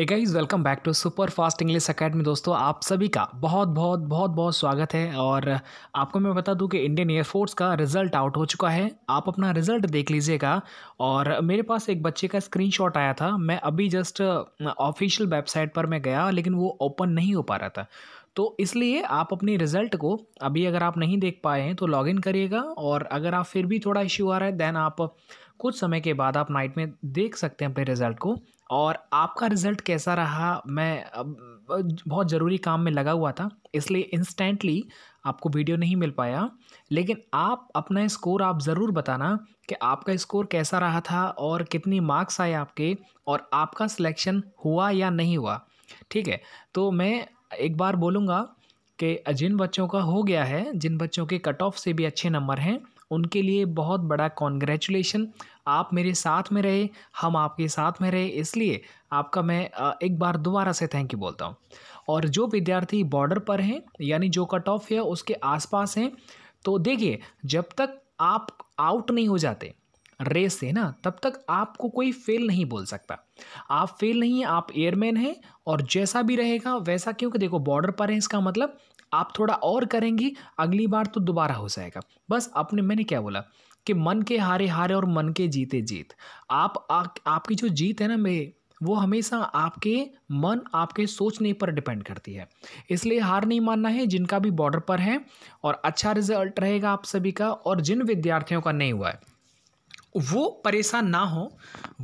A guys welcome back to super fast English academy दोस्तों आप सभी का बहुत बहुत बहुत बहुत स्वागत है और आपको मैं बता दूं कि इंडियन एयरफोर्स का रिज़ल्ट आउट हो चुका है आप अपना रिज़ल्ट देख लीजिएगा और मेरे पास एक बच्चे का स्क्रीनशॉट आया था मैं अभी जस्ट ऑफिशियल वेबसाइट पर मैं गया लेकिन वो ओपन नहीं हो पा रहा था तो इसलिए आप अपने रिज़ल्ट को अभी अगर आप नहीं देख पाए हैं तो लॉगिन करिएगा और अगर आप फिर भी थोड़ा इश्यू आ रहा है देन आप कुछ समय के बाद आप नाइट में देख सकते हैं अपने रिज़ल्ट को और आपका रिज़ल्ट कैसा रहा मैं बहुत ज़रूरी काम में लगा हुआ था इसलिए इंस्टेंटली आपको वीडियो नहीं मिल पाया लेकिन आप अपना स्कोर आप ज़रूर बताना कि आपका स्कोर कैसा रहा था और कितनी मार्क्स आए आपके और आपका सिलेक्शन हुआ या नहीं हुआ ठीक है तो मैं एक बार बोलूँगा कि जिन बच्चों का हो गया है जिन बच्चों के कट ऑफ से भी अच्छे नंबर हैं उनके लिए बहुत बड़ा कॉन्ग्रेचुलेशन आप मेरे साथ में रहे हम आपके साथ में रहे इसलिए आपका मैं एक बार दोबारा से थैंक यू बोलता हूँ और जो विद्यार्थी बॉर्डर पर हैं यानी जो कट ऑफ है उसके आसपास हैं तो देखिए जब तक आप आउट नहीं हो जाते रेस से ना तब तक आपको कोई फेल नहीं बोल सकता आप फेल नहीं हैं आप एयरमैन हैं और जैसा भी रहेगा वैसा क्योंकि देखो बॉर्डर पर है इसका मतलब आप थोड़ा और करेंगी अगली बार तो दोबारा हो जाएगा बस अपने मैंने क्या बोला कि मन के हारे हारे और मन के जीते जीत आप आ, आपकी जो जीत है ना मेरे वो हमेशा आपके मन आपके सोचने पर डिपेंड करती है इसलिए हार नहीं मानना है जिनका भी बॉर्डर पर है और अच्छा रिजल्ट रहेगा आप सभी का और जिन विद्यार्थियों का नहीं हुआ है वो परेशान ना हो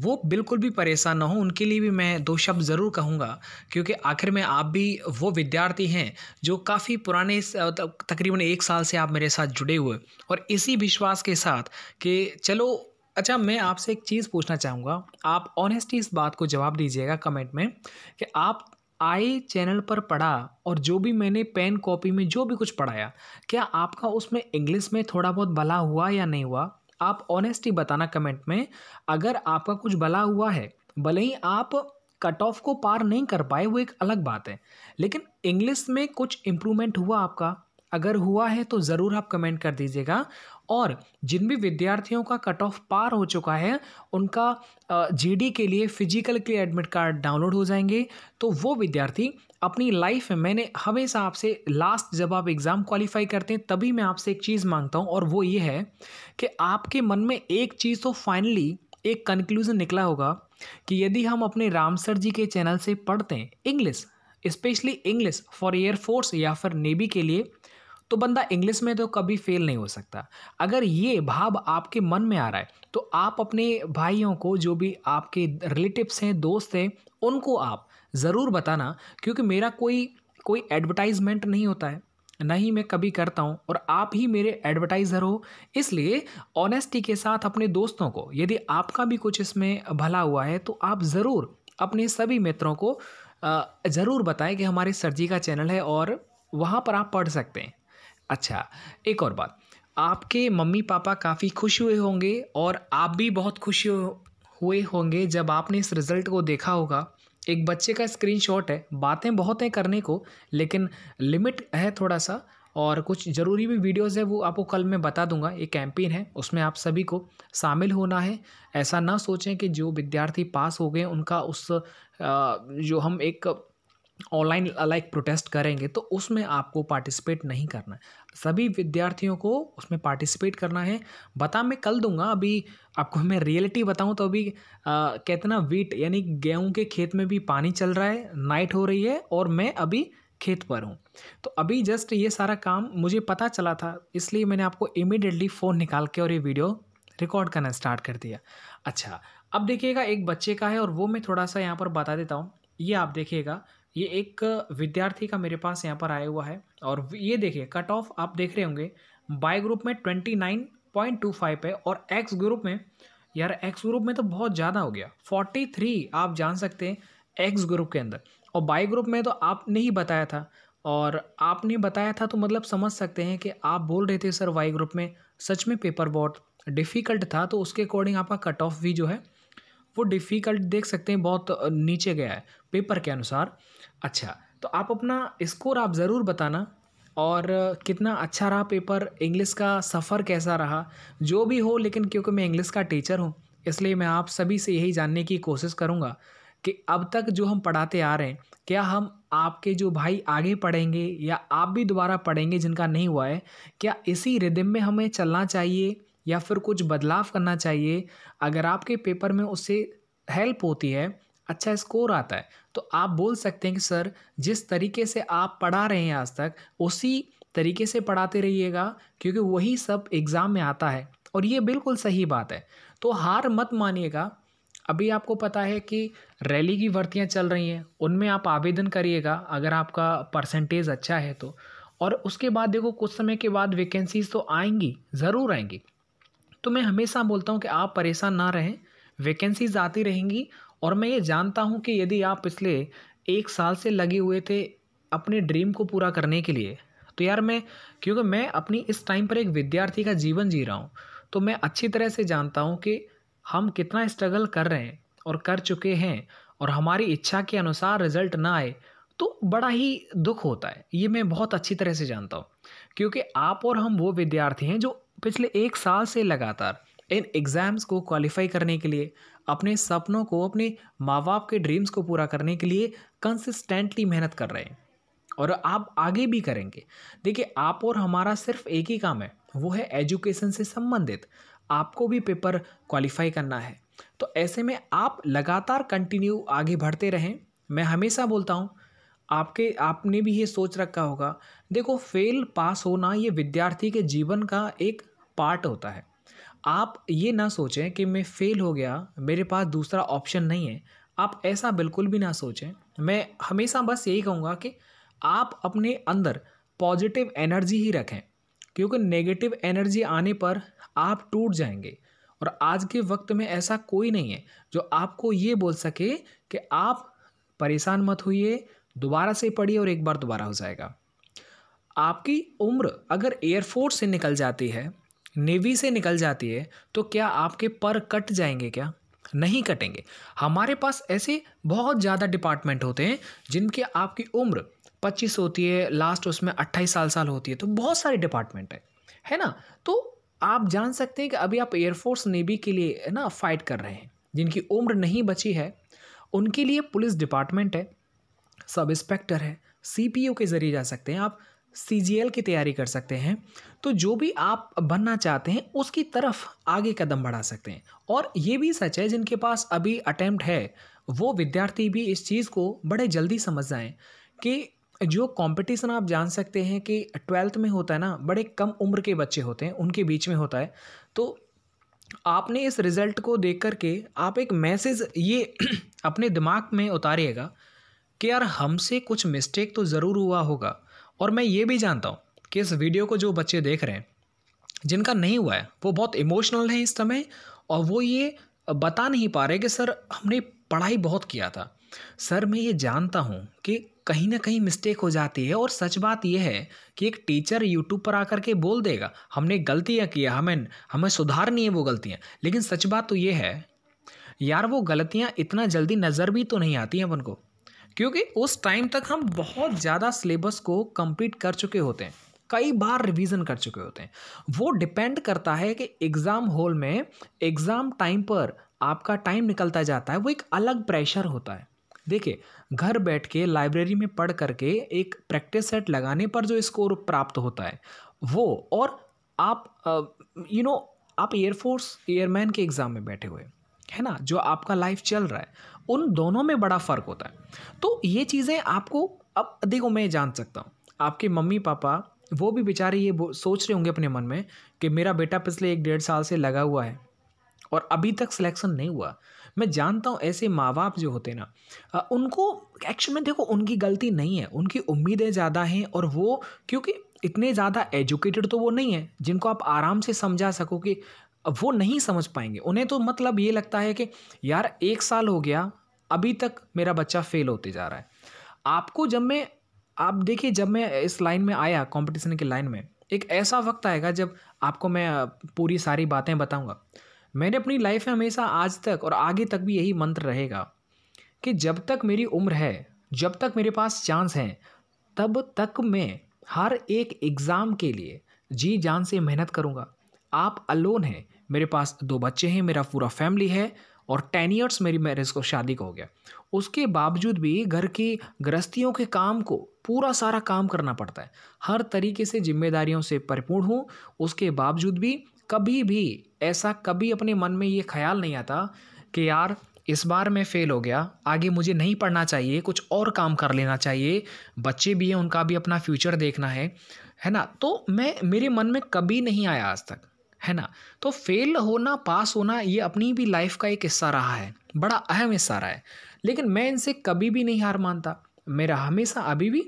वो बिल्कुल भी परेशान ना हो उनके लिए भी मैं दो शब्द ज़रूर कहूँगा क्योंकि आखिर में आप भी वो विद्यार्थी हैं जो काफ़ी पुराने तकरीबन एक साल से आप मेरे साथ जुड़े हुए और इसी विश्वास के साथ कि चलो अच्छा मैं आपसे एक चीज़ पूछना चाहूँगा आप ऑनेस्टी इस बात को जवाब दीजिएगा कमेंट में कि आप आए चैनल पर पढ़ा और जो भी मैंने पेन कॉपी में जो भी कुछ पढ़ाया क्या आपका उसमें इंग्लिश में थोड़ा बहुत भला हुआ या नहीं हुआ आप ऑनेस्टी बताना कमेंट में अगर आपका कुछ भला हुआ है भले ही आप कट ऑफ को पार नहीं कर पाए वो एक अलग बात है लेकिन इंग्लिश में कुछ इम्प्रूवमेंट हुआ आपका अगर हुआ है तो ज़रूर आप कमेंट कर दीजिएगा और जिन भी विद्यार्थियों का कट ऑफ पार हो चुका है उनका जीडी के लिए फिजिकल के लिए एडमिट कार्ड डाउनलोड हो जाएंगे तो वो विद्यार्थी अपनी लाइफ में मैंने हमेशा आपसे लास्ट जब आप एग्ज़ाम क्वालिफाई करते हैं तभी मैं आपसे एक चीज़ मांगता हूँ और वो ये है कि आपके मन में एक चीज़ तो फाइनली एक कंक्लूज़न निकला होगा कि यदि हम अपने राम सर जी के चैनल से पढ़ते हैं English specially English for air force या फिर नेवी के लिए तो बंदा इंग्लिश में तो कभी फेल नहीं हो सकता अगर ये भाव आपके मन में आ रहा है तो आप अपने भाइयों को जो भी आपके रिलेटिव्स हैं दोस्त हैं उनको आप ज़रूर बताना क्योंकि मेरा कोई कोई एडवर्टाइजमेंट नहीं होता है ना ही मैं कभी करता हूँ और आप ही मेरे एडवर्टाइज़र हो इसलिए ऑनेस्टी के साथ अपने दोस्तों को यदि आपका भी कुछ इसमें भला हुआ है तो आप ज़रूर अपने सभी मित्रों को ज़रूर बताएं कि हमारे सर जी का चैनल है और वहाँ पर आप पढ़ सकते हैं अच्छा एक और बात आपके मम्मी पापा काफ़ी खुश हुए होंगे और आप भी बहुत खुश हुए होंगे जब आपने इस रिज़ल्ट को देखा होगा एक बच्चे का स्क्रीनशॉट है बातें बहुत हैं करने को लेकिन लिमिट है थोड़ा सा और कुछ ज़रूरी भी वीडियोस है वो आपको कल मैं बता दूंगा एक कैंपेन है उसमें आप सभी को शामिल होना है ऐसा ना सोचें कि जो विद्यार्थी पास हो गए उनका उस जो हम एक ऑनलाइन लाइक प्रोटेस्ट करेंगे तो उसमें आपको पार्टिसिपेट नहीं करना है सभी विद्यार्थियों को उसमें पार्टिसिपेट करना है बता मैं कल दूंगा अभी आपको मैं रियलिटी बताऊं तो अभी कितना कहते ना वीट यानी गेहूं के खेत में भी पानी चल रहा है नाइट हो रही है और मैं अभी खेत पर हूँ तो अभी जस्ट ये सारा काम मुझे पता चला था इसलिए मैंने आपको इमिडिएटली फ़ोन निकाल के और ये वीडियो रिकॉर्ड करना स्टार्ट कर दिया अच्छा अब देखिएगा एक बच्चे का है और वो मैं थोड़ा सा यहाँ पर बता देता हूँ ये आप देखिएगा ये एक विद्यार्थी का मेरे पास यहाँ पर आया हुआ है और ये देखिए कट ऑफ आप देख रहे होंगे बाय ग्रुप में twenty nine point two five है और एक्स ग्रुप में यार एक्स ग्रुप में तो बहुत ज़्यादा हो गया फोर्टी थ्री आप जान सकते हैं एक्स ग्रुप के अंदर और बाई ग्रुप में तो आपने ही बताया था और आपने बताया था तो मतलब समझ सकते हैं कि आप बोल रहे थे सर वाई ग्रुप में सच में पेपर बहुत डिफ़िकल्ट था तो उसके अकॉर्डिंग आपका कट ऑफ भी जो है वो डिफ़िकल्ट देख सकते हैं बहुत नीचे गया है पेपर के अनुसार अच्छा तो आप अपना स्कोर आप ज़रूर बताना और कितना अच्छा रहा पेपर इंग्लिश का सफ़र कैसा रहा जो भी हो लेकिन क्योंकि मैं इंग्लिश का टीचर हूँ इसलिए मैं आप सभी से यही जानने की कोशिश करूँगा कि अब तक जो हम पढ़ाते आ रहे हैं क्या हम आपके जो भाई आगे पढ़ेंगे या आप भी दोबारा पढ़ेंगे जिनका नहीं हुआ है क्या इसी रिदम में हमें चलना चाहिए या फिर कुछ बदलाव करना चाहिए अगर आपके पेपर में उससे हेल्प होती है अच्छा स्कोर आता है तो आप बोल सकते हैं कि सर जिस तरीके से आप पढ़ा रहे हैं आज तक उसी तरीके से पढ़ाते रहिएगा क्योंकि वही सब एग्ज़ाम में आता है और ये बिल्कुल सही बात है तो हार मत मानिएगा अभी आपको पता है कि रैली की भर्तियाँ चल रही हैं उनमें आप आवेदन करिएगा अगर आपका परसेंटेज अच्छा है तो और उसके बाद देखो कुछ समय के बाद वैकेंसीज़ तो आएंगी ज़रूर आएंगी तो मैं हमेशा बोलता हूँ कि आप परेशान ना रहें वैकेंसीज आती रहेंगी और मैं ये जानता हूँ कि यदि आप पिछले एक साल से लगे हुए थे अपने ड्रीम को पूरा करने के लिए तो यार मैं क्योंकि मैं अपनी इस टाइम पर एक विद्यार्थी का जीवन जी रहा हूँ तो मैं अच्छी तरह से जानता हूँ कि हम कितना स्ट्रगल कर रहे हैं और कर चुके हैं और हमारी इच्छा के अनुसार रिजल्ट ना आए तो बड़ा ही दुख होता है ये मैं बहुत अच्छी तरह से जानता हूँ क्योंकि आप और हम वो विद्यार्थी हैं जो पिछले एक साल से लगातार इन एग्ज़ाम्स को क्वालिफाई करने के लिए अपने सपनों को अपने माँ बाप के ड्रीम्स को पूरा करने के लिए कंसिस्टेंटली मेहनत कर रहे हैं और आप आगे भी करेंगे देखिए आप और हमारा सिर्फ एक ही काम है वो है एजुकेशन से संबंधित आपको भी पेपर क्वालिफाई करना है तो ऐसे में आप लगातार कंटिन्यू आगे बढ़ते रहें मैं हमेशा बोलता हूँ आपके आपने भी ये सोच रखा होगा देखो फेल पास होना ये विद्यार्थी के जीवन का एक पार्ट होता है आप ये ना सोचें कि मैं फ़ेल हो गया मेरे पास दूसरा ऑप्शन नहीं है आप ऐसा बिल्कुल भी ना सोचें मैं हमेशा बस यही कहूँगा कि आप अपने अंदर पॉजिटिव एनर्जी ही रखें क्योंकि नेगेटिव एनर्जी आने पर आप टूट जाएंगे और आज के वक्त में ऐसा कोई नहीं है जो आपको ये बोल सके कि आप परेशान मत हुई दोबारा से पढ़िए और एक बार दोबारा हो जाएगा आपकी उम्र अगर एयरफोर्स से निकल जाती है नेवी से निकल जाती है तो क्या आपके पर कट जाएंगे क्या नहीं कटेंगे हमारे पास ऐसे बहुत ज़्यादा डिपार्टमेंट होते हैं जिनके आपकी उम्र पच्चीस होती है लास्ट उसमें अट्ठाईस साल साल होती है तो बहुत सारे डिपार्टमेंट है है ना तो आप जान सकते हैं कि अभी आप एयरफोर्स नेवी के लिए है ना फाइट कर रहे हैं जिनकी उम्र नहीं बची है उनके लिए पुलिस डिपार्टमेंट है सब इंस्पेक्टर है सी के ज़रिए जा सकते हैं आप सी की तैयारी कर सकते हैं तो जो भी आप बनना चाहते हैं उसकी तरफ आगे कदम बढ़ा सकते हैं और ये भी सच है जिनके पास अभी अटैम्प्ट है वो विद्यार्थी भी इस चीज़ को बड़े जल्दी समझ जाएँ कि जो कंपटीशन आप जान सकते हैं कि ट्वेल्थ में होता है ना बड़े कम उम्र के बच्चे होते हैं उनके बीच में होता है तो आपने इस रिज़ल्ट को देख कर के आप एक मैसेज ये अपने दिमाग में उतारिएगा कि यार हमसे कुछ मिस्टेक तो ज़रूर हुआ होगा और मैं ये भी जानता हूँ कि इस वीडियो को जो बच्चे देख रहे हैं जिनका नहीं हुआ है वो बहुत इमोशनल हैं इस समय और वो ये बता नहीं पा रहे कि सर हमने पढ़ाई बहुत किया था सर मैं ये जानता हूँ कि कहीं ना कहीं मिस्टेक हो जाती है और सच बात यह है कि एक टीचर यूट्यूब पर आकर के बोल देगा हमने गलतियाँ किया हमें हमें सुधारनी है वो गलतियाँ लेकिन सच बात तो ये है यार वो गलतियाँ इतना जल्दी नज़र भी तो नहीं आती हैं अपन को क्योंकि उस टाइम तक हम बहुत ज़्यादा सिलेबस को कंप्लीट कर चुके होते हैं कई बार रिवीजन कर चुके होते हैं वो डिपेंड करता है कि एग्ज़ाम हॉल में एग्ज़ाम टाइम पर आपका टाइम निकलता जाता है वो एक अलग प्रेशर होता है देखिए घर बैठ के लाइब्रेरी में पढ़ करके एक प्रैक्टिस सेट लगाने पर जो स्कोर प्राप्त होता है वो और आप यू नो आप एयरफोर्स एयरमैन के एग्ज़ाम में बैठे हुए है ना जो आपका लाइफ चल रहा है उन दोनों में बड़ा फ़र्क होता है तो ये चीज़ें आपको अब देखो मैं जान सकता हूँ आपके मम्मी पापा वो भी बेचारे ये सोच रहे होंगे अपने मन में कि मेरा बेटा पिछले एक डेढ़ साल से लगा हुआ है और अभी तक सिलेक्शन नहीं हुआ मैं जानता हूँ ऐसे माँ बाप जो होते ना उनको एक्चुअल में देखो उनकी गलती नहीं है उनकी उम्मीदें ज़्यादा हैं और वो क्योंकि इतने ज़्यादा एजुकेटेड तो वो नहीं है जिनको आप आराम से समझा सको कि अब वो नहीं समझ पाएंगे उन्हें तो मतलब ये लगता है कि यार एक साल हो गया अभी तक मेरा बच्चा फेल होते जा रहा है आपको जब मैं आप देखिए जब मैं इस लाइन में आया कंपटीशन की लाइन में एक ऐसा वक्त आएगा जब आपको मैं पूरी सारी बातें बताऊंगा मैंने अपनी लाइफ में हमेशा आज तक और आगे तक भी यही मंत्र रहेगा कि जब तक मेरी उम्र है जब तक मेरे पास चांस हैं तब तक मैं हर एक एग्ज़ाम के लिए जी जान से मेहनत करूँगा आप अलोन हैं मेरे पास दो बच्चे हैं मेरा पूरा फैमिली है और टेन ईयर्स मेरी मैरिज को शादी को हो गया उसके बावजूद भी घर की गृहस्थियों के काम को पूरा सारा काम करना पड़ता है हर तरीके से जिम्मेदारियों से परिपूर्ण हूँ उसके बावजूद भी कभी भी ऐसा कभी अपने मन में ये ख्याल नहीं आता कि यार इस बार मैं फ़ेल हो गया आगे मुझे नहीं पढ़ना चाहिए कुछ और काम कर लेना चाहिए बच्चे भी हैं उनका भी अपना फ्यूचर देखना है है ना तो मैं मेरे मन में कभी नहीं आया आज तक है ना तो फेल होना पास होना ये अपनी भी लाइफ का एक हिस्सा रहा है बड़ा अहम हिस्सा रहा है लेकिन मैं इनसे कभी भी नहीं हार मानता मेरा हमेशा अभी भी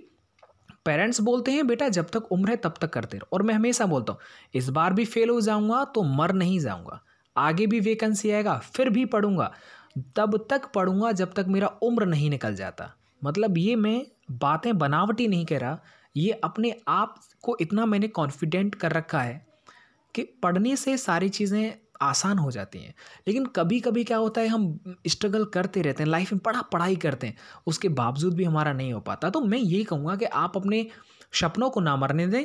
पेरेंट्स बोलते हैं बेटा जब तक उम्र है तब तक करते रहो और मैं हमेशा बोलता हूँ इस बार भी फेल हो जाऊँगा तो मर नहीं जाऊँगा आगे भी वेकेंसी आएगा फिर भी पढ़ूँगा तब तक पढ़ूँगा जब तक मेरा उम्र नहीं निकल जाता मतलब ये मैं बातें बनावटी नहीं कह रहा ये अपने आप को इतना मैंने कॉन्फिडेंट कर रखा है कि पढ़ने से सारी चीज़ें आसान हो जाती हैं लेकिन कभी कभी क्या होता है हम स्ट्रगल करते रहते हैं लाइफ में पढ़ा पढ़ाई करते हैं उसके बावजूद भी हमारा नहीं हो पाता तो मैं ये कहूँगा कि आप अपने सपनों को ना मरने दें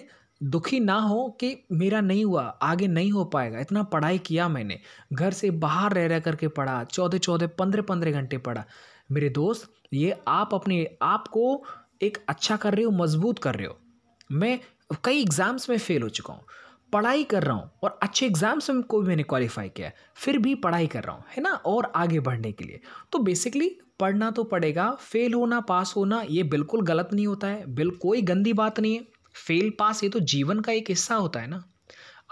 दुखी ना हो कि मेरा नहीं हुआ आगे नहीं हो पाएगा इतना पढ़ाई किया मैंने घर से बाहर रह रह करके पढ़ा चौदह चौदह पंद्रह पंद्रह घंटे पढ़ा मेरे दोस्त ये आप अपने आप को एक अच्छा कर रहे हो मजबूत कर रहे हो मैं कई एग्ज़ाम्स में फ़ेल हो चुका हूँ पढ़ाई कर रहा हूँ और अच्छे एग्ज़ाम्स में को भी मैंने क्वालिफाई किया है फिर भी पढ़ाई कर रहा हूँ है ना और आगे बढ़ने के लिए तो बेसिकली पढ़ना तो पड़ेगा फेल होना पास होना ये बिल्कुल गलत नहीं होता है बिल कोई गंदी बात नहीं है फेल पास ये तो जीवन का एक हिस्सा होता है ना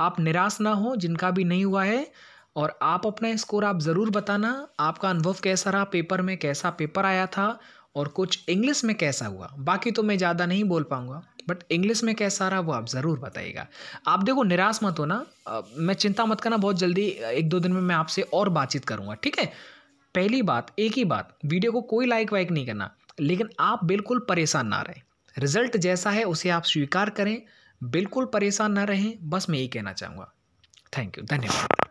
आप निराश ना हो जिनका भी नहीं हुआ है और आप अपना स्कोर आप ज़रूर बताना आपका अनुभव कैसा रहा पेपर में कैसा पेपर आया था और कुछ इंग्लिश में कैसा हुआ बाकी तो मैं ज़्यादा नहीं बोल पाऊँगा बट इंग्लिश में कैसा रहा वो आप ज़रूर बताइएगा आप देखो निराश मत हो ना मैं चिंता मत करना बहुत जल्दी एक दो दिन में मैं आपसे और बातचीत करूँगा ठीक है पहली बात एक ही बात वीडियो को कोई लाइक वाइक नहीं करना लेकिन आप बिल्कुल परेशान ना रहें रिजल्ट जैसा है उसे आप स्वीकार करें बिल्कुल परेशान ना रहें बस मैं यही कहना चाहूँगा थैंक यू धन्यवाद